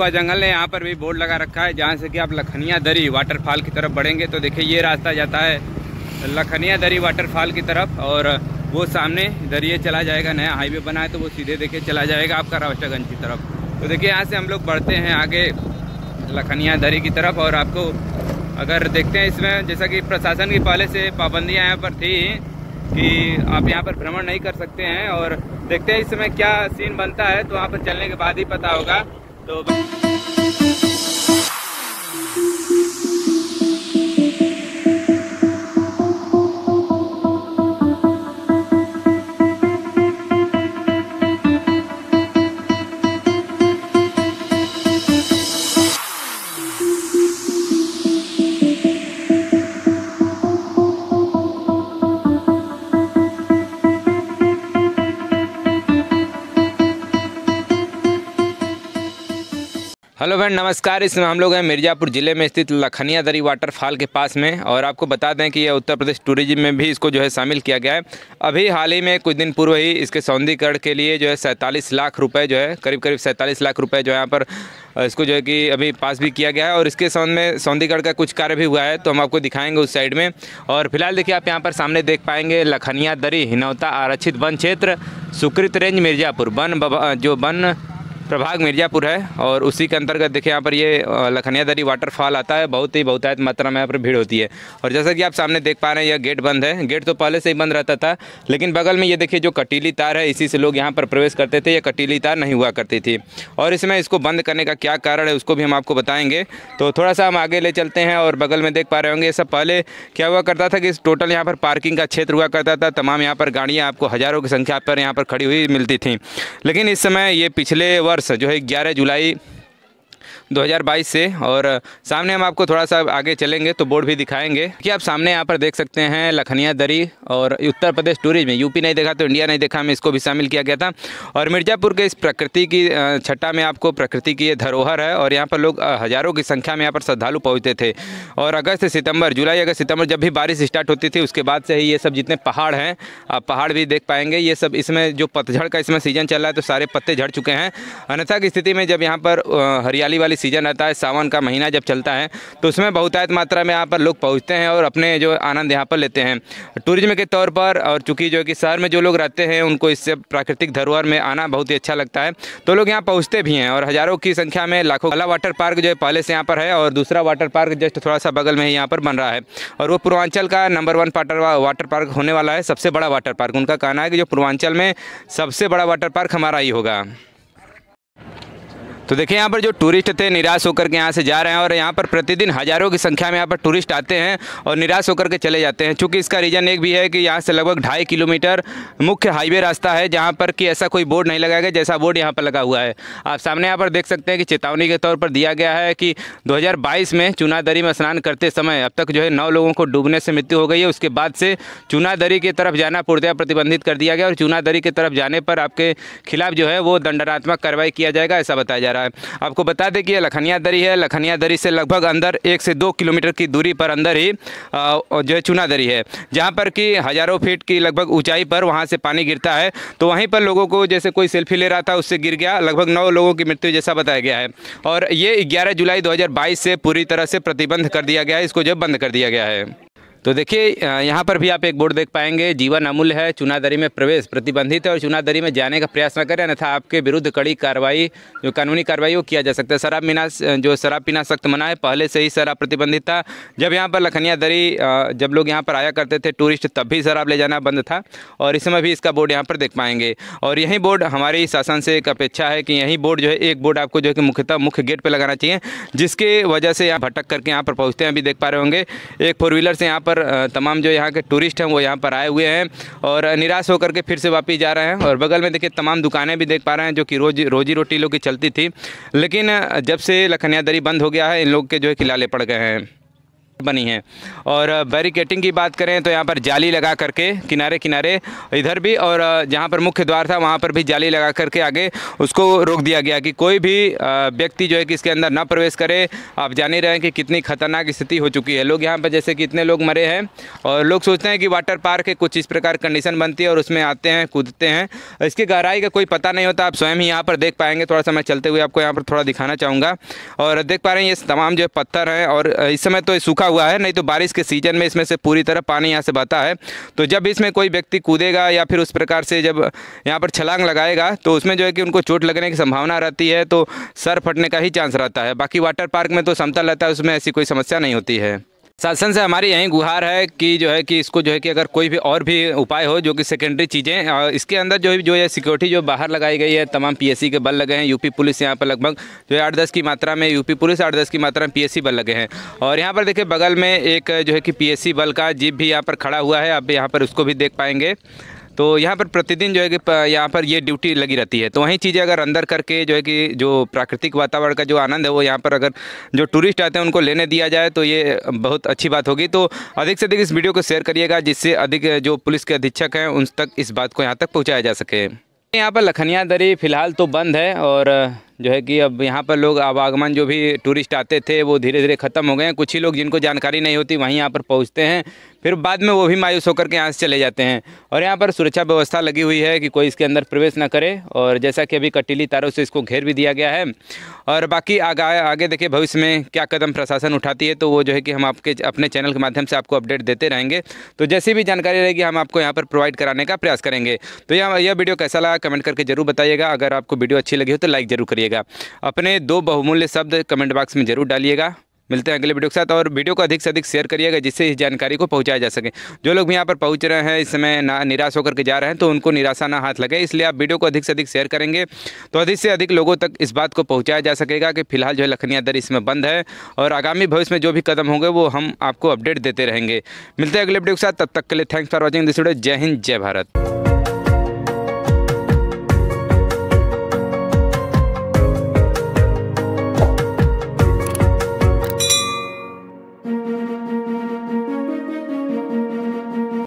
महुआ जंगल है यहाँ पर भी बोर्ड लगा रखा है जहाँ से कि आप लखनिया दरी वाटरफॉल की तरफ बढ़ेंगे तो देखिए ये रास्ता जाता है लखनिया दरी वाटरफॉल की तरफ और वो सामने दरिए चला जाएगा नया हाईवे बना है तो वो सीधे देखे चला जाएगा आपका रावस्टागंज की तरफ तो देखिए यहाँ से हम लोग बढ़ते हैं आगे लखनिया दरी की तरफ और आपको अगर देखते हैं इसमें जैसा कि प्रशासन की पहले से पाबंदियाँ यहाँ पर थी कि आप यहाँ पर भ्रमण नहीं कर सकते हैं और देखते हैं इस समय क्या सीन बनता है तो वहाँ पर चलने के बाद ही पता होगा Todo. हेलो फ्रेंड नमस्कार इसमें हम लोग हैं मिर्ज़ापुर ज़िले में स्थित लखनिया दरी वाटरफॉल के पास में और आपको बता दें कि यह उत्तर प्रदेश टूरिज्म में भी इसको जो है शामिल किया गया है अभी हाल ही में कुछ दिन पूर्व ही इसके सौंदीकरण के लिए जो है सैंतालीस लाख रुपए जो है करीब करीब सैंतालीस लाख रुपये जो है यहाँ पर इसको जो है कि अभी पास भी किया गया है और इसके संबंध में सौंदीगढ़ का कुछ कार्य भी हुआ है तो हम आपको दिखाएंगे उस साइड में और फिलहाल देखिए आप यहाँ पर सामने देख पाएंगे लखनिया दरी हिनौता आरक्षित वन क्षेत्र सुकृत रेंज मिर्ज़ापुर वन जो वन प्रभाग मिर्जापुर है और उसी के अंतर्गत देखिए यहाँ पर ये लखनिया दरी वाटरफॉल आता है बहुत ही बहुतायत मात्रा में यहाँ पर भीड़ होती है और जैसा कि आप सामने देख पा रहे हैं यह गेट बंद है गेट तो पहले से ही बंद रहता था लेकिन बगल में ये देखिए जो कटीली तार है इसी से लोग यहाँ पर प्रवेश करते थे यह कटीली तार नहीं हुआ करती थी और इसमें इसको बंद करने का क्या कारण है उसको भी हम आपको बताएंगे तो थोड़ा सा हम आगे ले चलते हैं और बगल में देख पा रहे होंगे ये सब पहले क्या हुआ करता था कि टोटल यहाँ पर पार्किंग का क्षेत्र हुआ करता था तमाम यहाँ पर गाड़ियाँ आपको हज़ारों की संख्या पर यहाँ पर खड़ी हुई मिलती थी लेकिन इस समय ये पिछले वर्ष वर्ष जो है ग्यारह जुलाई 2022 से और सामने हम आपको थोड़ा सा आगे चलेंगे तो बोर्ड भी दिखाएंगे कि आप सामने यहाँ पर देख सकते हैं लखनिया दरी और उत्तर प्रदेश टूरिज्म यूपी नहीं देखा तो इंडिया नहीं देखा हमें इसको भी शामिल किया गया था और मिर्ज़ापुर के इस प्रकृति की छट्टा में आपको प्रकृति की ये धरोहर है और यहाँ पर लोग हज़ारों की संख्या में यहाँ पर श्रद्धालु पहुँचते थे और अगस्त सितंबर जुलाई अगस्त सितंबर जब भी बारिश स्टार्ट होती थी उसके बाद से ही ये सब जितने पहाड़ हैं आप पहाड़ भी देख पाएंगे ये सब इसमें जो पतझड़ का इसमें सीजन चल रहा है तो सारे पत्ते झड़ चुके हैं अन्यथा की स्थिति में जब यहाँ पर हरियाली वाली सीज़न आता है सावन का महीना जब चलता है तो उसमें बहुतायत मात्रा में यहाँ पर लोग पहुँचते हैं और अपने जो आनंद यहाँ पर लेते हैं टूरिज्म के तौर पर और चूँकि जो कि शहर में जो लोग रहते हैं उनको इससे प्राकृतिक धरोहर में आना बहुत ही अच्छा लगता है तो लोग यहाँ पहुँचते भी हैं और हज़ारों की संख्या में लाखों वाला वाटर पार्क जो है पहले से यहाँ पर है और दूसरा वाटर पार्क जस्ट थोड़ा सा बगल में ही यहाँ पर बन रहा है और वो पूर्वांचल का number one water water park होने वाला है सबसे बड़ा वाटर पार्क उनका कहना है कि जो पूर्वांचल में सबसे बड़ा वाटर पार्क हमारा ही होगा तो देखिए यहाँ पर जो टूरिस्ट थे निराश होकर के यहाँ से जा रहे हैं और यहाँ पर प्रतिदिन हज़ारों की संख्या में यहाँ पर टूरिस्ट आते हैं और निराश होकर के चले जाते हैं चूँकि इसका रीज़न एक भी है कि यहाँ से लगभग ढाई किलोमीटर मुख्य हाईवे रास्ता है जहाँ पर कि ऐसा कोई बोर्ड नहीं लगाया गया जैसा बोर्ड यहाँ पर लगा हुआ है आप सामने यहाँ पर देख सकते हैं कि चेतावनी के तौर पर दिया गया है कि दो में चुनादरी में स्नान करते समय अब तक जो है नौ लोगों को डूबने से मृत्यु हो गई है उसके बाद से चुनादरी की तरफ जाना पूर्णतया प्रतिबंधित कर दिया गया और चुनादरी की तरफ जाने पर आपके खिलाफ जो है वो दंडनात्मक कार्रवाई किया जाएगा ऐसा बताया जा रहा है रहा है आपको बता दें कि यह लखनिया दरी है लखनिया दरी से लगभग अंदर एक से दो किलोमीटर की दूरी पर अंदर ही जो है चूना दरी है जहाँ पर कि हज़ारों फीट की लगभग ऊंचाई पर वहाँ से पानी गिरता है तो वहीं पर लोगों को जैसे कोई सेल्फी ले रहा था उससे गिर गया लगभग नौ लोगों की मृत्यु जैसा बताया गया है और ये ग्यारह जुलाई दो से पूरी तरह से प्रतिबंध कर दिया गया है इसको जो बंद कर दिया गया है तो देखिए यहाँ पर भी आप एक बोर्ड देख पाएंगे जीवन अमूल्य है चुनादरी में प्रवेश प्रतिबंधित है और चुनादरी में जाने का प्रयास न करें अन्यथा आपके विरुद्ध कड़ी कार्रवाई जो कानूनी कार्रवाई वो किया जा सकता है शराब पीना जो शराब पीना सख्त मना है पहले से ही शराब प्रतिबंधित था जब यहाँ पर लखनिया दरी जब लोग यहाँ पर आया करते थे टूरिस्ट तब भी शराब ले जाना बंद था और इस समय भी इसका बोर्ड यहाँ पर देख पाएंगे और यही बोर्ड हमारे शासन से एक अपेक्षा है कि यही बोर्ड जो है एक बोर्ड आपको जो है कि मुख्यतः मुख्य गेट पर लगाना चाहिए जिसके वजह से यहाँ भटक करके यहाँ पर पहुँचते हैं अभी देख पा रहे होंगे एक फोर व्हीलर से यहाँ पर पर तमाम जो यहाँ के टूरिस्ट हैं वो यहाँ पर आए हुए हैं और निराश होकर के फिर से वापस जा रहे हैं और बगल में देखिए तमाम दुकानें भी देख पा रहे हैं जो कि रोज रोजी रोटी लोग की चलती थी लेकिन जब से लखनिया दरी बंद हो गया है इन लोग के जो है किला पड़ गए हैं बनी है और बैरिकेटिंग की बात करें तो यहाँ पर जाली लगा करके किनारे किनारे इधर भी और जहाँ पर मुख्य द्वार था वहाँ पर भी जाली लगा करके आगे उसको रोक दिया गया कि कोई भी व्यक्ति जो है कि इसके अंदर ना प्रवेश करे आप जान ही रहे हैं कि कितनी खतरनाक स्थिति हो चुकी है लोग यहाँ पर जैसे कि इतने लोग मरे हैं और लोग सोचते हैं कि वाटर पार्क है कुछ इस प्रकार कंडीशन बनती है और उसमें आते हैं कूदते हैं इसकी गहराई का कोई पता नहीं होता आप स्वयं ही यहाँ पर देख पाएंगे थोड़ा सा मैं चलते हुए आपको यहाँ पर थोड़ा दिखाना चाहूँगा और देख पा रहे हैं ये तमाम जो पत्थर हैं और इस समय तो सूखा हुआ है नहीं तो बारिश के सीजन में इसमें से पूरी तरह पानी यहाँ से बहता है तो जब इसमें कोई व्यक्ति कूदेगा या फिर उस प्रकार से जब यहाँ पर छलांग लगाएगा तो उसमें जो है कि उनको चोट लगने की संभावना रहती है तो सर फटने का ही चांस रहता है बाकी वाटर पार्क में तो समतल रहता है उसमें ऐसी कोई समस्या नहीं होती है शासन से हमारी यही गुहार है कि जो है कि इसको जो है कि अगर कोई भी और भी उपाय हो जो कि सेकेंडरी चीज़ें इसके अंदर जो है जो है सिक्योरिटी जो बाहर लगाई गई है तमाम पीएससी के बल लगे हैं यूपी पुलिस यहाँ पर लगभग जो है आठ दस की मात्रा में यूपी पुलिस आठ दस की मात्रा में पी बल लगे हैं और यहाँ पर देखिए बगल में एक जो है कि पी बल का जीप भी यहाँ पर खड़ा हुआ है आप यहाँ पर उसको भी देख पाएंगे तो यहाँ पर प्रतिदिन जो है कि यहाँ पर ये ड्यूटी लगी रहती है तो वही चीज़ें अगर अंदर करके जो है कि जो प्राकृतिक वातावरण का जो आनंद है वो यहाँ पर अगर जो टूरिस्ट आते हैं उनको लेने दिया जाए तो ये बहुत अच्छी बात होगी तो अधिक से अधिक इस वीडियो को शेयर करिएगा जिससे अधिक जो पुलिस के अधीक्षक हैं उन तक इस बात को यहाँ तक पहुँचाया जा सके यहाँ पर लखनिया दरी फिलहाल तो बंद है और जो है कि अब यहाँ पर लोग आवागमन जो भी टूरिस्ट आते थे वो धीरे धीरे ख़त्म हो गए हैं कुछ ही लोग जिनको जानकारी नहीं होती वहीं यहाँ पर पहुँचते हैं फिर बाद में वो भी मायूस होकर के यहाँ से चले जाते हैं और यहाँ पर सुरक्षा व्यवस्था लगी हुई है कि कोई इसके अंदर प्रवेश ना करे और जैसा कि अभी कटीली तारों से इसको घेर भी दिया गया है और बाकी आगा आगे देखिए भविष्य में क्या कदम प्रशासन उठाती है तो वो जो है कि हम आपके अपने चैनल के माध्यम से आपको अपडेट देते रहेंगे तो जैसी भी जानकारी रहेगी हम आपको यहाँ पर प्रोवाइड कराने का प्रयास करेंगे तो यह वीडियो कैसा लगा कमेंट करके जरूर बताइएगा अगर आपको वीडियो अच्छी लगी हो तो लाइक जरूर करिएगा दीजिएगा अपने दो बहुमूल्य शब्द कमेंट बॉक्स में ज़रूर डालिएगा मिलते हैं अगले वीडियो के साथ और वीडियो को अधिक से अधिक शेयर करिएगा जिससे इस जानकारी को पहुंचाया जा सके जो लोग भी यहाँ पर पहुंच रहे हैं इस समय ना निराश होकर के जा रहे हैं तो उनको निराशा ना हाथ लगे इसलिए आप वीडियो को अधिक से अधिक शेयर करेंगे तो अधिक से अधिक लोगों तक इस बात को पहुँचाया जा सकेगा कि फिलहाल जो है लखनिया दर इसमें बंद है और आगामी भविष्य में जो भी कदम होंगे वो हम आपको अपडेट देते रहेंगे मिलते हैं अगले वीडियो के साथ तब तक के लिए thanks for watching this video जय हिंद जय भारत